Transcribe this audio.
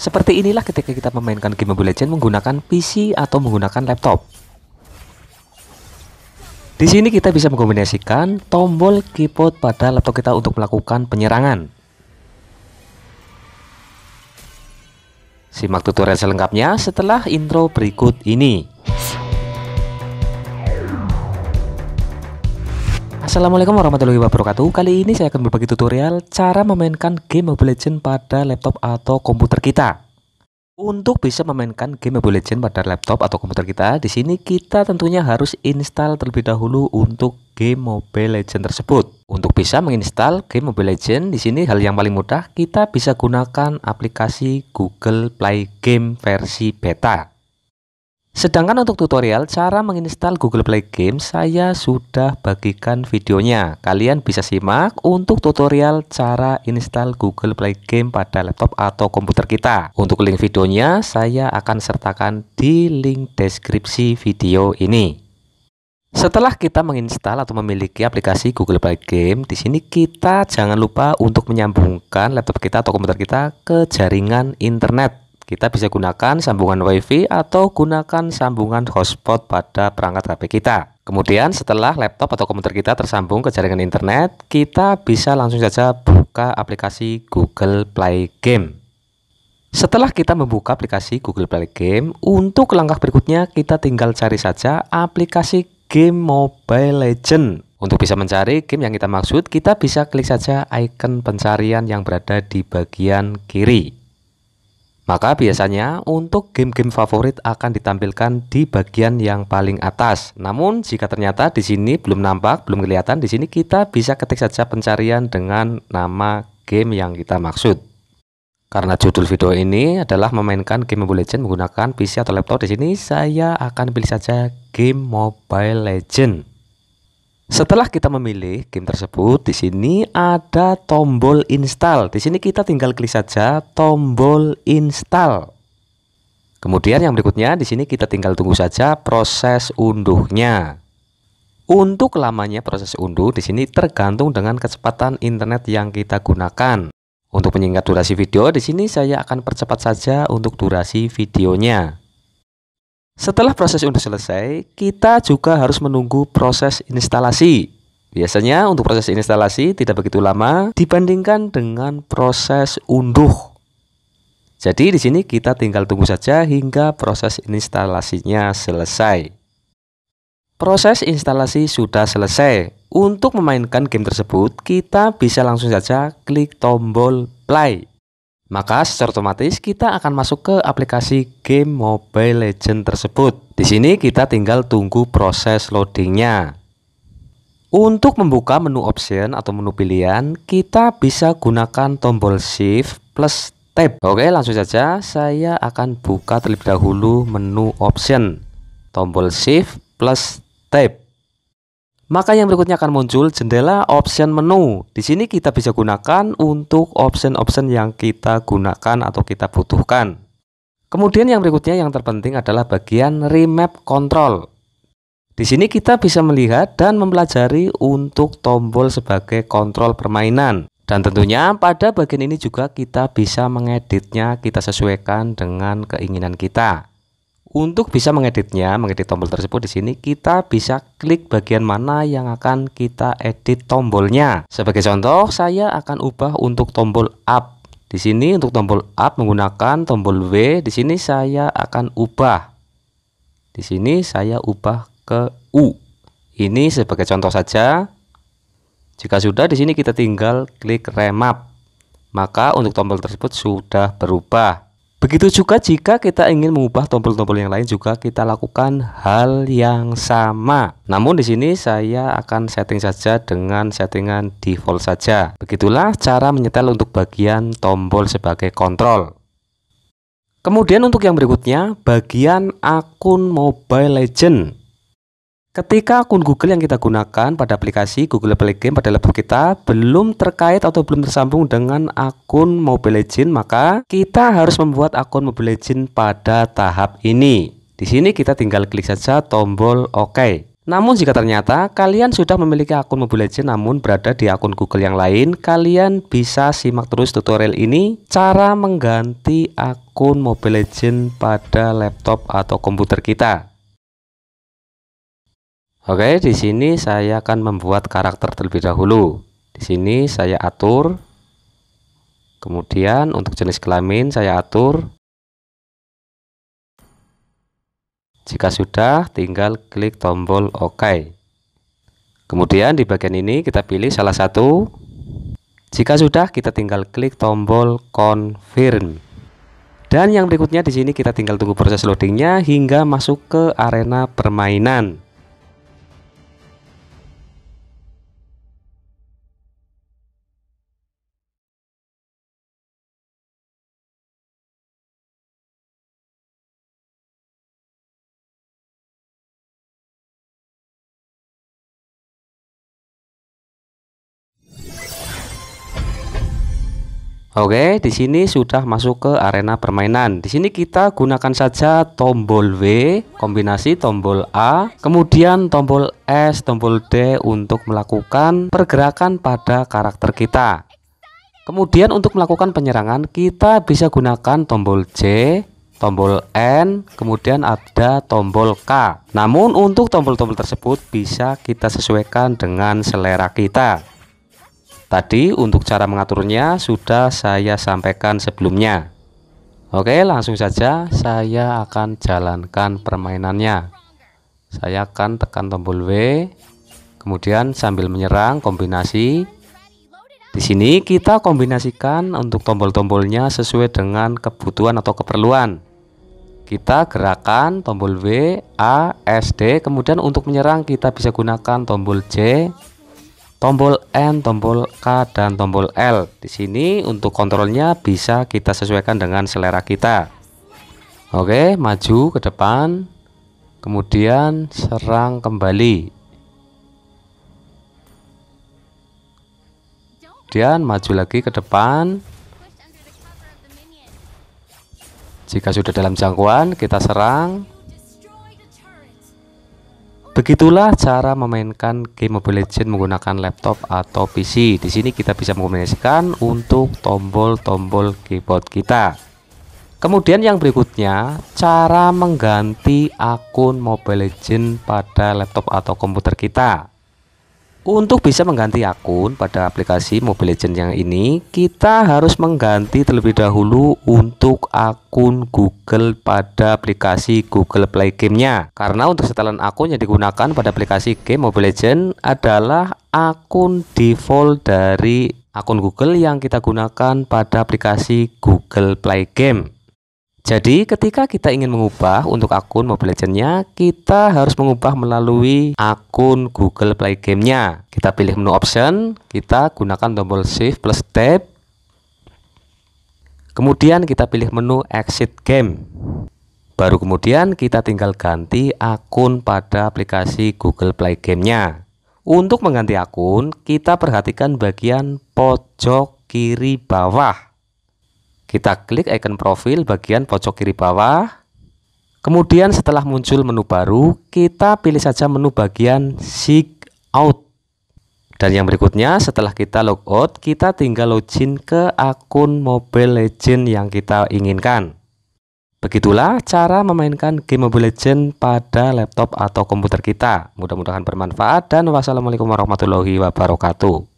Seperti inilah ketika kita memainkan game Mobile Legends menggunakan PC atau menggunakan laptop. Di sini kita bisa mengkombinasikan tombol keyboard pada laptop kita untuk melakukan penyerangan. Simak tutorial selengkapnya setelah intro berikut ini. Assalamualaikum warahmatullahi wabarakatuh Kali ini saya akan berbagi tutorial cara memainkan game Mobile Legends pada laptop atau komputer kita Untuk bisa memainkan game Mobile Legends pada laptop atau komputer kita di sini kita tentunya harus install terlebih dahulu untuk game Mobile Legends tersebut Untuk bisa menginstal game Mobile Legends di sini hal yang paling mudah kita bisa gunakan aplikasi Google Play Game versi beta Sedangkan untuk tutorial cara menginstal Google Play Games saya sudah bagikan videonya. Kalian bisa simak untuk tutorial cara install Google Play Game pada laptop atau komputer kita. Untuk link videonya saya akan sertakan di link deskripsi video ini. Setelah kita menginstal atau memiliki aplikasi Google Play Game, di sini kita jangan lupa untuk menyambungkan laptop kita atau komputer kita ke jaringan internet. Kita bisa gunakan sambungan WiFi atau gunakan sambungan hotspot pada perangkat HP kita. Kemudian setelah laptop atau komputer kita tersambung ke jaringan internet, kita bisa langsung saja buka aplikasi Google Play Game. Setelah kita membuka aplikasi Google Play Game, untuk langkah berikutnya kita tinggal cari saja aplikasi game Mobile Legend. Untuk bisa mencari game yang kita maksud, kita bisa klik saja icon pencarian yang berada di bagian kiri. Maka biasanya untuk game-game favorit akan ditampilkan di bagian yang paling atas. Namun jika ternyata di sini belum nampak, belum kelihatan, di sini kita bisa ketik saja pencarian dengan nama game yang kita maksud. Karena judul video ini adalah memainkan game Mobile Legend menggunakan PC atau laptop, di sini saya akan pilih saja game Mobile Legend. Setelah kita memilih game tersebut, di sini ada tombol install. Di sini kita tinggal klik saja tombol install. Kemudian yang berikutnya di sini kita tinggal tunggu saja proses unduhnya. Untuk lamanya proses unduh di sini tergantung dengan kecepatan internet yang kita gunakan. Untuk menyingkat durasi video di sini saya akan percepat saja untuk durasi videonya. Setelah proses unduh selesai, kita juga harus menunggu proses instalasi. Biasanya untuk proses instalasi tidak begitu lama dibandingkan dengan proses unduh. Jadi di sini kita tinggal tunggu saja hingga proses instalasinya selesai. Proses instalasi sudah selesai. Untuk memainkan game tersebut, kita bisa langsung saja klik tombol play maka secara otomatis kita akan masuk ke aplikasi game Mobile Legend tersebut. Di sini kita tinggal tunggu proses loadingnya. Untuk membuka menu option atau menu pilihan, kita bisa gunakan tombol shift plus tab. Oke, langsung saja saya akan buka terlebih dahulu menu option, tombol shift plus tab. Maka yang berikutnya akan muncul jendela option menu. Di sini kita bisa gunakan untuk option-option yang kita gunakan atau kita butuhkan. Kemudian yang berikutnya yang terpenting adalah bagian remap control. Di sini kita bisa melihat dan mempelajari untuk tombol sebagai kontrol permainan. Dan tentunya pada bagian ini juga kita bisa mengeditnya, kita sesuaikan dengan keinginan kita. Untuk bisa mengeditnya, mengedit tombol tersebut di sini kita bisa klik bagian mana yang akan kita edit tombolnya. Sebagai contoh, saya akan ubah untuk tombol up. Di sini untuk tombol up menggunakan tombol W, di sini saya akan ubah. Di sini saya ubah ke U. Ini sebagai contoh saja. Jika sudah di sini kita tinggal klik remap. Maka untuk tombol tersebut sudah berubah. Begitu juga jika kita ingin mengubah tombol-tombol yang lain juga kita lakukan hal yang sama. Namun di sini saya akan setting saja dengan settingan default saja. Begitulah cara menyetel untuk bagian tombol sebagai kontrol. Kemudian untuk yang berikutnya, bagian akun Mobile Legend. Ketika akun Google yang kita gunakan pada aplikasi Google Play Game pada laptop kita belum terkait atau belum tersambung dengan akun Mobile Legends, maka kita harus membuat akun Mobile Legends pada tahap ini. Di sini kita tinggal klik saja tombol OK. Namun jika ternyata kalian sudah memiliki akun Mobile Legends namun berada di akun Google yang lain, kalian bisa simak terus tutorial ini cara mengganti akun Mobile Legends pada laptop atau komputer kita. Oke, di sini saya akan membuat karakter terlebih dahulu. Di sini saya atur. Kemudian untuk jenis kelamin saya atur. Jika sudah, tinggal klik tombol OK. Kemudian di bagian ini kita pilih salah satu. Jika sudah, kita tinggal klik tombol confirm. Dan yang berikutnya di sini kita tinggal tunggu proses loadingnya hingga masuk ke arena permainan. Oke, di sini sudah masuk ke arena permainan. Di sini kita gunakan saja tombol W, kombinasi tombol A, kemudian tombol S, tombol D untuk melakukan pergerakan pada karakter kita. Kemudian untuk melakukan penyerangan kita bisa gunakan tombol C, tombol N, kemudian ada tombol K. Namun untuk tombol-tombol tersebut bisa kita sesuaikan dengan selera kita. Tadi untuk cara mengaturnya sudah saya sampaikan sebelumnya. Oke, langsung saja saya akan jalankan permainannya. Saya akan tekan tombol W, kemudian sambil menyerang kombinasi. Di sini kita kombinasikan untuk tombol-tombolnya sesuai dengan kebutuhan atau keperluan. Kita gerakan tombol W, A, S, D, kemudian untuk menyerang kita bisa gunakan tombol J, tombol N, tombol K, dan tombol L. Di sini untuk kontrolnya bisa kita sesuaikan dengan selera kita. Oke, maju ke depan, kemudian serang kembali. Kemudian maju lagi ke depan. Jika sudah dalam jangkauan, kita serang. Begitulah cara memainkan game Mobile Legends menggunakan laptop atau PC. Di sini kita bisa mengkombinasikan untuk tombol-tombol keyboard kita. Kemudian yang berikutnya, cara mengganti akun Mobile Legends pada laptop atau komputer kita. Untuk bisa mengganti akun pada aplikasi Mobile Legends yang ini, kita harus mengganti terlebih dahulu untuk akun Google pada aplikasi Google Play Game-nya. Karena untuk setelan akun yang digunakan pada aplikasi game Mobile Legends adalah akun default dari akun Google yang kita gunakan pada aplikasi Google Play Game. Jadi ketika kita ingin mengubah untuk akun Mobile Legends-nya, kita harus mengubah melalui akun Google Play Game-nya. Kita pilih menu option, kita gunakan tombol Shift plus Tab. Kemudian kita pilih menu Exit Game. Baru kemudian kita tinggal ganti akun pada aplikasi Google Play Game-nya. Untuk mengganti akun, kita perhatikan bagian pojok kiri bawah. Kita klik icon profil bagian pojok kiri bawah. Kemudian setelah muncul menu baru, kita pilih saja menu bagian Seek Out. Dan yang berikutnya setelah kita logout, kita tinggal login ke akun Mobile Legend yang kita inginkan. Begitulah cara memainkan game Mobile Legend pada laptop atau komputer kita. Mudah-mudahan bermanfaat dan wassalamualaikum warahmatullahi wabarakatuh.